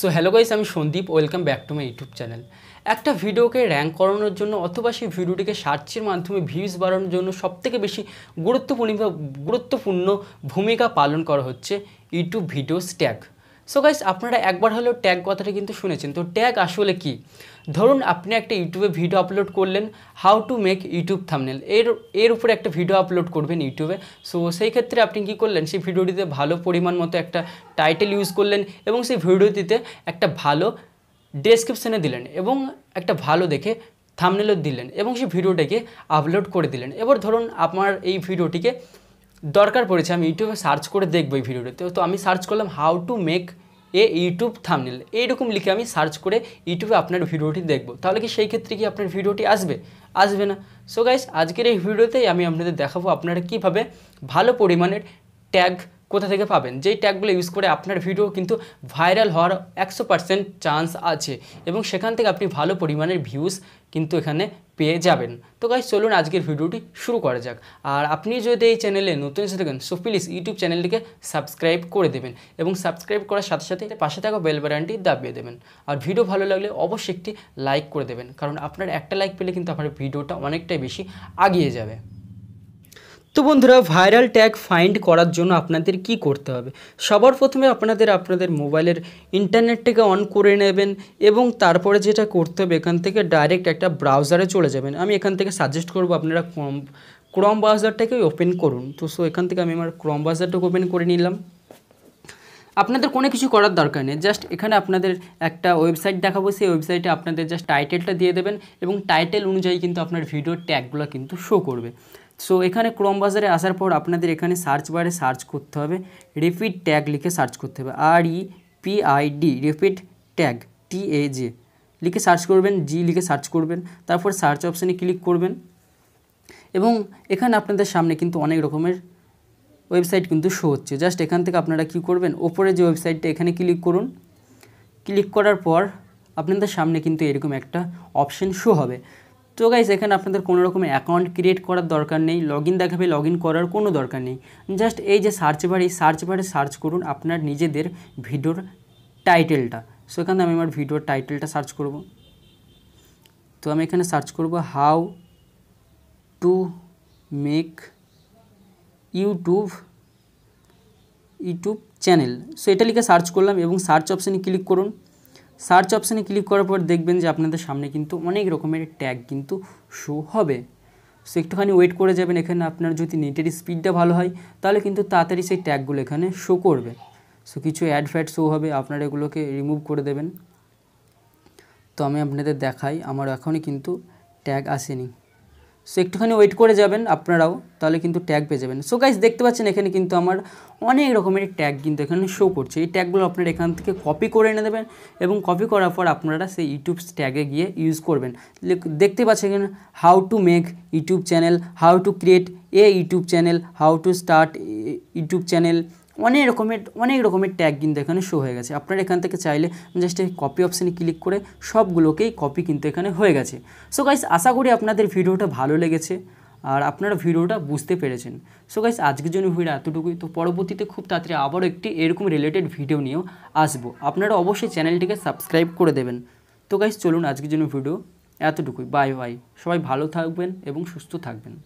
so hello guys আমি Sandeep welcome back to my YouTube channel একটা ভিডিওকে র্যাঙ্ক করানোর জন্য অথবা সেই ভিডিওটিকে সার্চের মাধ্যমে ভিউজ বাড়ানোর জন্য সবথেকে বেশি গুরুত্বপূর্ণ গুরুত্বপূর্ণ ভূমিকা পালন করা হচ্ছে YouTube videos tag so guys আপনারা একবার হলেও ট্যাগ কথাটা কিন্তু শুনেছেন তো ট্যাগ আসলে কি ধরুন আপনি একটা ইউটিউবে ভিডিও আপলোড করলেন how to make YouTube thumbnail এর এর উপরে একটা ভিডিও আপলোড করবেন ইউটিউবে সো সেই ক্ষেত্রে আপনি কি করলেন সেই ভিডিওটিতে ভালো পরিমাণ মতো একটা টাইটেল ইউজ করলেন এবং সেই ভিডিওটিতে একটা ভালো ডেসক্রিপশানে দিলেন এবং একটা ভালো দেখে থামনেলও দিলেন এবং সেই ভিডিওটাকে আপলোড করে দিলেন এবার ধরুন আপনার এই ভিডিওটিকে দরকার পড়েছে আমি ইউটিউবে সার্চ করে দেখবো এই ভিডিওটাতে তো আমি সার্চ করলাম how to make a YouTube thumbnail এইরকম লিখে আমি সার্চ করে ইউটিউবে আপনার ভিডিওটি দেখব তাহলে কি সেই ক্ষেত্রে কি আপনার ভিডিওটি আসবে আসবে না সো গাইস আজকের এই ভিডিওতেই আমি আপনাদের দেখাবো আপনারা কীভাবে ভালো পরিমাণের ট্যাগ কোথা থেকে পাবেন যেই ট্যাগগুলো ইউজ করে আপনার ভিডিও কিন্তু ভাইরাল হওয়ার একশো পার্সেন্ট চান্স আছে এবং সেখান থেকে আপনি ভালো পরিমাণের ভিউজ কিন্তু এখানে পেয়ে যাবেন তো গাইজ চলুন আজকের ভিডিওটি শুরু করা যাক আর আপনি যদি এই চ্যানেলে নতুন এসে থাকেন সো প্লিজ ইউটিউব চ্যানেলটিকে সাবস্ক্রাইব করে দেবেন এবং সাবস্ক্রাইব করার সাথে সাথে পাশে থাকা বেল বাটনটি দাবিয়ে দেবেন আর ভিডিও ভালো লাগলে অবশ্যই একটি লাইক করে দেবেন কারণ আপনার একটা লাইক পেলে কিন্তু আপনার ভিডিওটা অনেকটাই বেশি আগিয়ে যাবে তো বন্ধুরা ভাইরাল ট্যাগ ফাইন্ড করার জন্য আপনাদের কি করতে হবে সবার প্রথমে আপনাদের আপনাদের মোবাইলের ইন্টারনেটটাকে অন করে নেবেন এবং তারপরে যেটা করতে হবে এখান থেকে ডাইরেক্ট একটা ব্রাউজারে চলে যাবেন আমি এখান থেকে সাজেস্ট করব আপনারা ক্রম ক্রম ব্রাউজারটাকে ওপেন করুন তো সো এখান থেকে আমি আমার ক্রম ব্রাউজারটাকে ওপেন করে নিলাম আপনাদের কোনো কিছু করার দরকার নেই জাস্ট এখানে আপনাদের একটা ওয়েবসাইট দেখাবো সেই ওয়েবসাইটে আপনাদের জাস্ট টাইটেলটা দিয়ে দেবেন এবং টাইটেল অনুযায়ী কিন্তু আপনার ভিডিওর ট্যাগগুলো কিন্তু শো করবে সো এখানে ক্রোম বাজারে আসার পর আপনাদের এখানে সার্চ বারে সার্চ করতে হবে রিপিড ট্যাগ লিখে সার্চ করতে হবে আর E P I D rapid tag T A J লিখে সার্চ করবেন জি লিখে সার্চ করবেন তারপর সার্চ অপশানে ক্লিক করবেন এবং এখানে আপনাদের সামনে কিন্তু অনেক রকমের ওয়েবসাইট কিন্তু শো হচ্ছে জাস্ট এখান থেকে আপনারা কি করবেন ওপরে যে ওয়েবসাইটটা এখানে ক্লিক করুন ক্লিক করার পর আপনাদের সামনে কিন্তু এরকম একটা অপশান শো হবে তো গাইস এখানে আপনাদের কোনো রকম অ্যাকাউন্ট ক্রিয়েট করার দরকার নেই লগ ইন দেখাবে লগ ইন করার কোনো দরকার নেই জাস্ট এই যে সার্চ বার এই সার্চ বারে সার্চ করুন আপনার নিজেদের ভিডিওর টাইটেলটা সো এখানে আমি আমার ভিডিওর টাইটেলটা সার্চ করব তো আমি এখানে সার্চ করব how to make YouTube YouTube channel so এটা লিখে সার্চ করলাম এবং সার্চ অপশানে ক্লিক করুন সার্চ অপশানে ক্লিক করার পর দেখবেন যে আপনাদের সামনে কিন্তু অনেক রকমের ট্যাগ কিন্তু শো হবে সো একটুখানি ওয়েট করে যাবেন এখানে আপনার যদি নেটের স্পিডটা ভালো হয় তাহলে কিন্তু তাড়াতাড়ি সেই ট্যাগগুলো এখানে শো করবে সো কিছু অ্যাড ফ্যাড শো হবে আপনারা এগুলোকে রিমুভ করে দেবেন তো আমি আপনাদের দেখাই আমার এখনই কিন্তু ট্যাগ আসেনি সো একটুখানি ওয়েট করে যাবেন আপনারাও তাহলে কিন্তু ট্যাগ পেয়ে যাবেন সো গাইজ দেখতে পাচ্ছেন এখানে কিন্তু আমার অনেক রকমের ট্যাগ কিন্তু এখানে শো করছে এই ট্যাগগুলো আপনারা এখান থেকে কপি করে এনে দেবেন এবং কপি করার পর আপনারা সেই ইউটিউব ট্যাগে গিয়ে ইউজ করবেন দেখতে পাচ্ছেন এখানে how to make YouTube channel how to create a YouTube channel how to start YouTube channel অনেক রকমের অনেক রকমের ট্যাগ কিন্তু এখানে শো হয়ে গেছে আপনারা এখান থেকে চাইলে জাস্ট এই কপি অপশানে ক্লিক করে সবগুলোকেই কপি কিন্তু এখানে হয়ে গেছে সো গাইস আশা করি আপনাদের ভিডিওটা ভালো লেগেছে আর আপনারা ভিডিওটা বুঝতে পেরেছেন সো গাইস আজকের জন্য ভিডিও এতটুকুই তো পরবর্তীতে খুব তাড়াতাড়ি আবারও একটি এরকম রিলেটেড ভিডিও নিয়েও আসবো আপনারা অবশ্যই চ্যানেলটিকে সাবস্ক্রাইব করে দেবেন তো গাইস চলুন আজকের জন্য ভিডিও এতটুকুই বাই বাই সবাই ভালো থাকবেন এবং সুস্থ থাকবেন